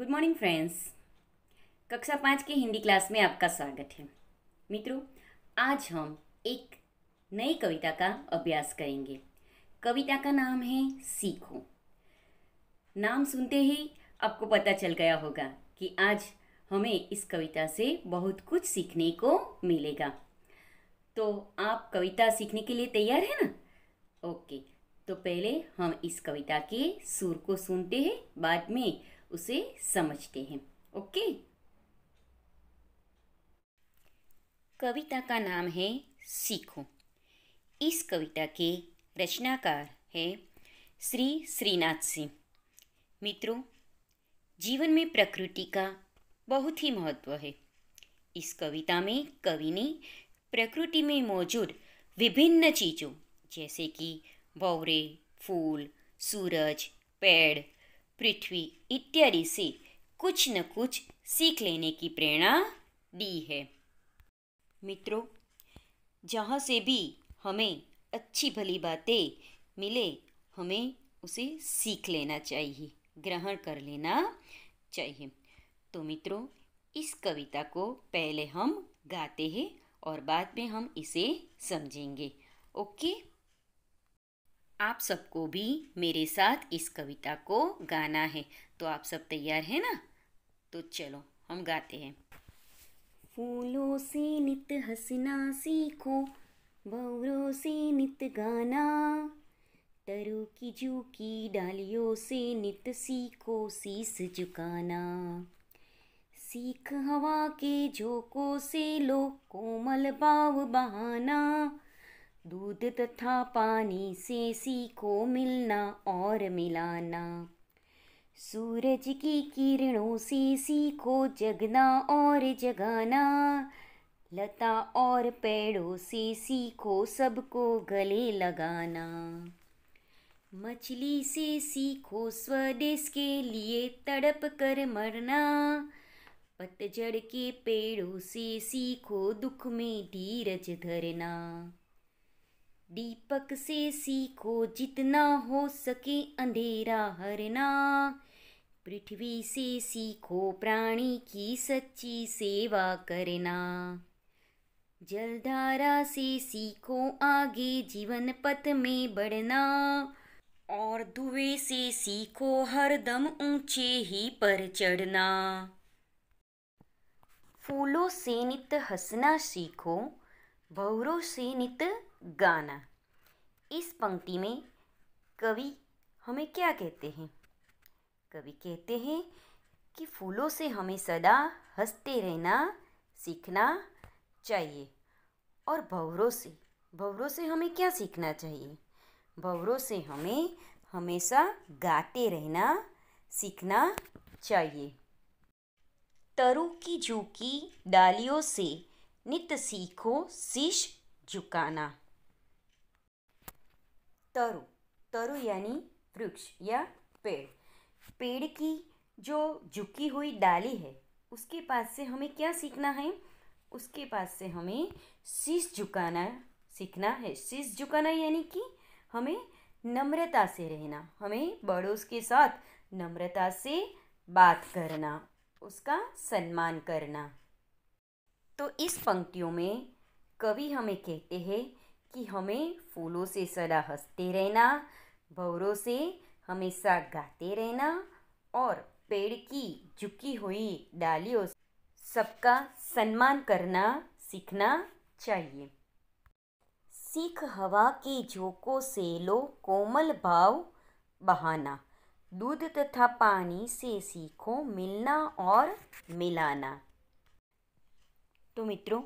good morning friends कक्षा पाँच के हिंदी क्लास में आपका स्वागत है मित्रों आज हम एक नई कविता का अभ्यास करेंगे कविता का नाम है सीखो नाम सुनते ही आपको पता चल गया होगा कि आज हमें इस कविता से बहुत कुछ सीखने को मिलेगा तो आप कविता सीखने के लिए तैयार है ना ओके तो पहले हम इस कविता के सुर को सुनते हैं बाद में उसे समझते हैं ओके कविता का नाम है सीखो इस कविता के रचनाकार है श्री श्रीनाथ सिंह मित्रों जीवन में प्रकृति का बहुत ही महत्व है इस कविता में कवि ने प्रकृति में मौजूद विभिन्न चीज़ों जैसे कि बौरे फूल सूरज पेड़ पृथ्वी इत्यादि से कुछ न कुछ सीख लेने की प्रेरणा दी है मित्रों जहाँ से भी हमें अच्छी भली बातें मिले हमें उसे सीख लेना चाहिए ग्रहण कर लेना चाहिए तो मित्रों इस कविता को पहले हम गाते हैं और बाद में हम इसे समझेंगे ओके आप सबको भी मेरे साथ इस कविता को गाना है तो आप सब तैयार हैं ना तो चलो हम गाते हैं फूलों से नित हंसना सीखो बौरों से नित गाना तरु की जू की डालियों से नित सीखो शीस झुकाना सीख हवा के झोंकों से लो कोमल भाव बहाना दूध तथा पानी से सीखो मिलना और मिलाना सूरज की किरणों से सीखो जगना और जगाना लता और पेड़ों से सीखो सबको गले लगाना मछली से सीखो स्वदेश के लिए तड़प कर मरना पतझड़ के पेड़ों से सीखो दुख में धीरज धरना दीपक से सीखो जितना हो सके अंधेरा हरना पृथ्वी से सीखो प्राणी की सच्ची सेवा करना जलधारा से सीखो आगे जीवन पथ में बढ़ना और धुए से सीखो हरदम ऊंचे ही पर चढ़ना फूलों से नित हंसना सीखो भवरों से नित गाना इस पंक्ति में कवि हमें क्या कहते हैं कवि कहते हैं कि फूलों से हमें सदा हंसते रहना सीखना चाहिए और भंवरों से भंवरों से हमें क्या सीखना चाहिए भंवरों से हमें हमेशा गाते रहना सीखना चाहिए तरु की झुकी डालियों से नित सीखो शीश झुकाना तरु तरु यानी वृक्ष या पेड़ पेड़ की जो झुकी हुई डाली है उसके पास से हमें क्या सीखना है उसके पास से हमें शीश झुकाना सीखना है शीश झुकाना यानी कि हमें नम्रता से रहना हमें बड़ों के साथ नम्रता से बात करना उसका सम्मान करना तो इस पंक्तियों में कवि हमें कहते हैं कि हमें फूलों से सदा हंसते रहना भवरों से हमेशा गाते रहना और पेड़ की झुकी हुई डालियों सबका सम्मान करना सीखना चाहिए सीख हवा के झोंकों से लो कोमल भाव बहाना दूध तथा पानी से सीखो मिलना और मिलाना तो मित्रों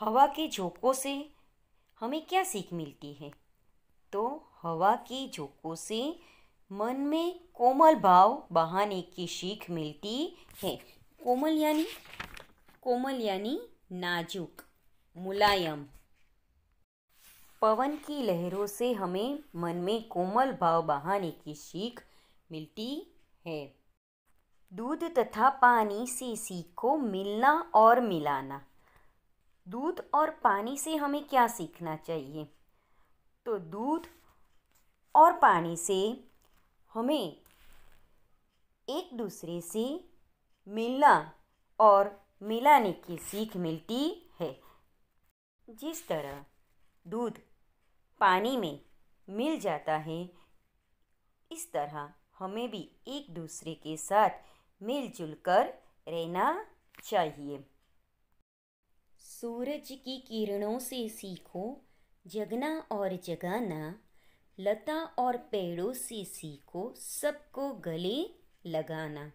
हवा के झोंकों से हमें क्या सीख मिलती है तो हवा की झोंकों से मन में कोमल भाव बहाने की सीख मिलती है कोमल यानी कोमल यानी नाजुक मुलायम पवन की लहरों से हमें मन में कोमल भाव बहाने की सीख मिलती है दूध तथा पानी से सीखो मिलना और मिलाना दूध और पानी से हमें क्या सीखना चाहिए तो दूध और पानी से हमें एक दूसरे से मिलना और मिलाने की सीख मिलती है जिस तरह दूध पानी में मिल जाता है इस तरह हमें भी एक दूसरे के साथ मिलजुल कर रहना चाहिए सूरज की किरणों से सीखो जगना और जगाना लता और पेड़ों से सीखो सबको गले लगाना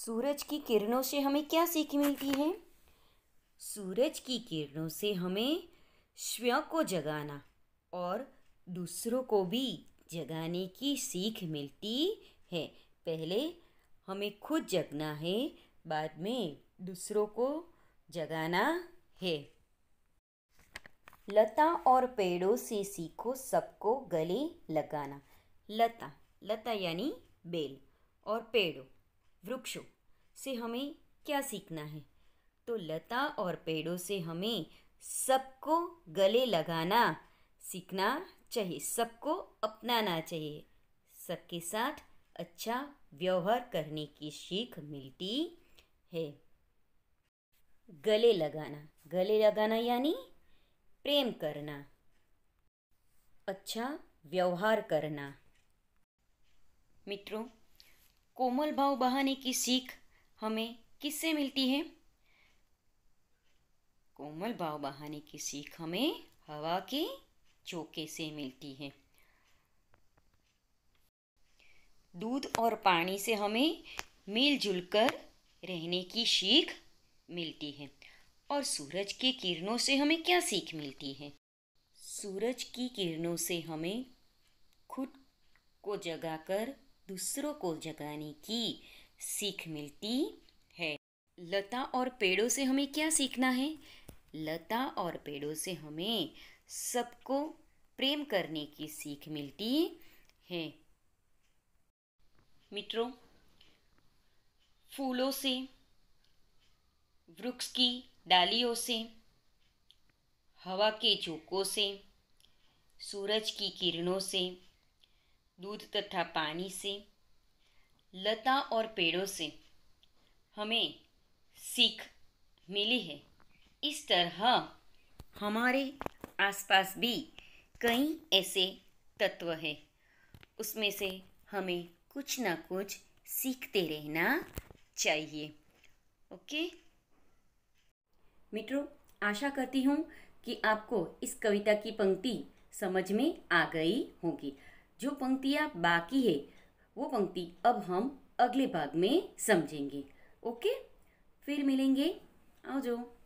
सूरज की किरणों से हमें क्या सीख मिलती है सूरज की किरणों से हमें स्वयं को जगाना और दूसरों को भी जगाने की सीख मिलती है पहले हमें खुद जगना है बाद में दूसरों को जगाना है लता और पेड़ों से सीखो सबको गले लगाना लता लता यानी बेल और पेड़ों वृक्षों से हमें क्या सीखना है तो लता और पेड़ों से हमें सबको गले लगाना सीखना चाहिए सबको अपनाना चाहिए सबके साथ अच्छा व्यवहार करने की सीख मिलती है गले लगाना गले लगाना यानी प्रेम करना अच्छा व्यवहार करना मित्रों कोमल भाव बहाने की सीख हमें किससे मिलती है कोमल भाव बहाने की सीख हमें हवा के चौके से मिलती है दूध और पानी से हमें मिलजुल कर रहने की सीख मिलती है और सूरज की किरणों से हमें क्या सीख मिलती है सूरज की किरणों से हमें खुद को जगाकर दूसरों को जगाने की सीख मिलती है लता और पेड़ों से हमें क्या सीखना है लता और पेड़ों से हमें सबको प्रेम करने की सीख मिलती है मित्रों फूलों से वृक्ष की डालियों से हवा के झोंकों से सूरज की किरणों से दूध तथा पानी से लता और पेड़ों से हमें सीख मिली है इस तरह हमारे आसपास भी कई ऐसे तत्व हैं उसमें से हमें कुछ ना कुछ सीखते रहना चाहिए ओके मित्रों आशा करती हूँ कि आपको इस कविता की पंक्ति समझ में आ गई होगी जो पंक्तियाँ बाकी है वो पंक्ति अब हम अगले भाग में समझेंगे ओके फिर मिलेंगे आओ जो